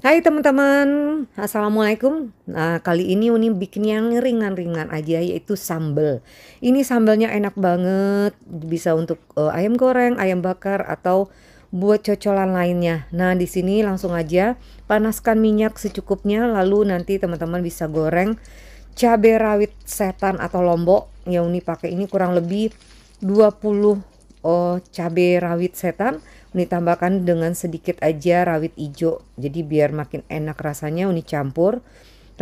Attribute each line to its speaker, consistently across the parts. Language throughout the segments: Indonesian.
Speaker 1: Hai teman-teman, Assalamualaikum. Nah, kali ini Uni bikin yang ringan-ringan aja yaitu sambel. Ini sambelnya enak banget, bisa untuk uh, ayam goreng, ayam bakar atau buat cocolan lainnya. Nah, di sini langsung aja panaskan minyak secukupnya lalu nanti teman-teman bisa goreng cabai rawit setan atau lombok. Ya Uni pakai ini kurang lebih 20 oh cabai rawit setan Uni tambahkan dengan sedikit aja rawit ijo, Jadi biar makin enak rasanya Uni campur.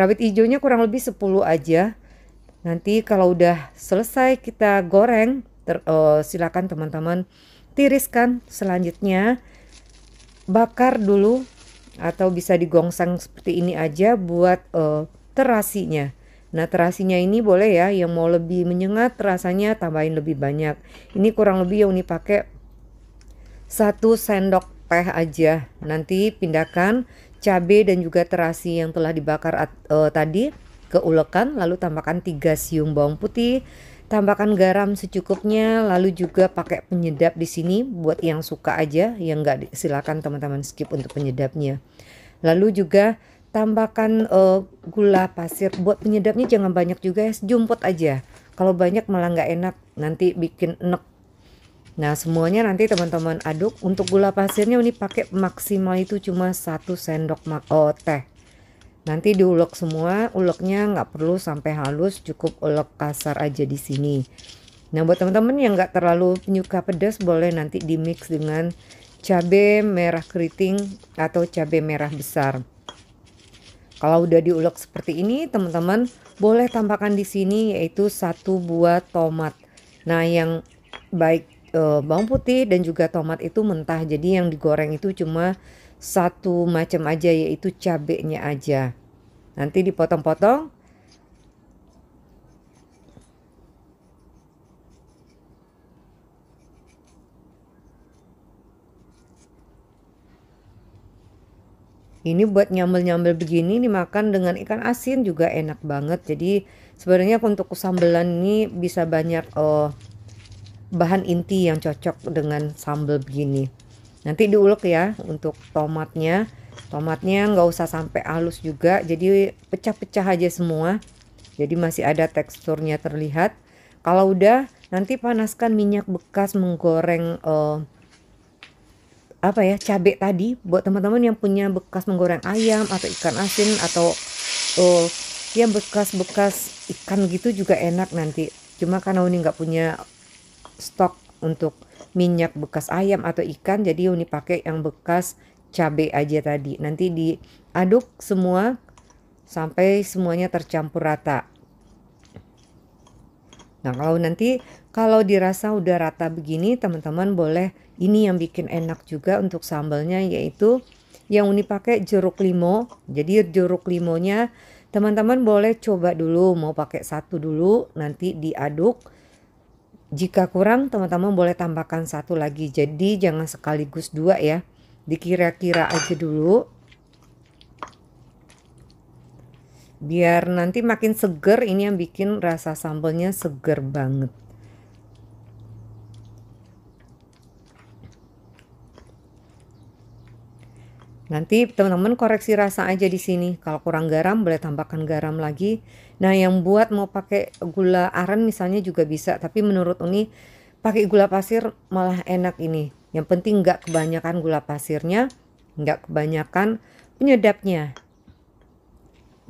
Speaker 1: Rawit ijonya kurang lebih 10 aja. Nanti kalau udah selesai kita goreng, ter, uh, silakan teman-teman tiriskan selanjutnya. Bakar dulu atau bisa digongsang seperti ini aja buat uh, terasinya. Nah, terasinya ini boleh ya, yang mau lebih menyengat rasanya tambahin lebih banyak. Ini kurang lebih yang Uni pakai satu sendok teh aja. Nanti pindahkan cabe dan juga terasi yang telah dibakar uh, tadi ke ulekan lalu tambahkan 3 siung bawang putih, tambahkan garam secukupnya lalu juga pakai penyedap di sini buat yang suka aja, yang enggak silakan teman-teman skip untuk penyedapnya. Lalu juga tambahkan uh, gula pasir buat penyedapnya jangan banyak juga ya, sejumput aja. Kalau banyak malah nggak enak, nanti bikin enek Nah semuanya nanti teman-teman aduk Untuk gula pasirnya ini pakai maksimal itu cuma satu sendok oh, teh Nanti diulek semua Uleknya nggak perlu sampai halus Cukup ulek kasar aja di sini Nah buat teman-teman yang nggak terlalu penyuka pedas Boleh nanti di mix dengan cabai merah keriting Atau cabai merah besar kalau udah diulek seperti ini, teman-teman boleh tambahkan di sini yaitu satu buah tomat. Nah, yang baik uh, bawang putih dan juga tomat itu mentah. Jadi yang digoreng itu cuma satu macam aja yaitu cabenya aja. Nanti dipotong-potong Ini buat nyambel-nyambel begini dimakan dengan ikan asin juga enak banget. Jadi sebenarnya untuk sambelan ini bisa banyak uh, bahan inti yang cocok dengan sambal begini nanti diulek ya untuk tomatnya tomatnya nggak usah sampai halus juga jadi pecah-pecah aja semua jadi masih ada teksturnya terlihat kalau udah nanti panaskan minyak bekas menggoreng uh, apa ya cabai tadi buat teman-teman yang punya bekas menggoreng ayam atau ikan asin atau uh, eh, yang bekas-bekas ikan gitu juga enak nanti cuma karena ini nggak punya stok untuk minyak bekas ayam atau ikan jadi Uni pakai yang bekas cabe aja tadi nanti diaduk semua sampai semuanya tercampur rata nah kalau nanti kalau dirasa udah rata begini teman-teman boleh ini yang bikin enak juga untuk sambalnya yaitu yang Uni pakai jeruk limau jadi jeruk limonya teman-teman boleh coba dulu mau pakai satu dulu nanti diaduk jika kurang, teman-teman boleh tambahkan satu lagi. Jadi jangan sekaligus dua ya. Dikira-kira aja dulu. Biar nanti makin seger, ini yang bikin rasa sambalnya seger banget. Nanti teman-teman koreksi rasa aja di sini. Kalau kurang garam boleh tambahkan garam lagi. Nah, yang buat mau pakai gula aren misalnya juga bisa, tapi menurut Uni pakai gula pasir malah enak ini. Yang penting nggak kebanyakan gula pasirnya, nggak kebanyakan penyedapnya.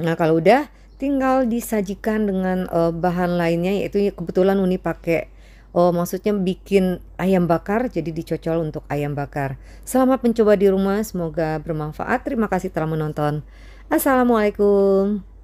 Speaker 1: Nah, kalau udah tinggal disajikan dengan uh, bahan lainnya yaitu kebetulan Uni pakai Oh, maksudnya bikin ayam bakar jadi dicocol untuk ayam bakar. Selamat mencoba di rumah, semoga bermanfaat. Terima kasih telah menonton. Assalamualaikum.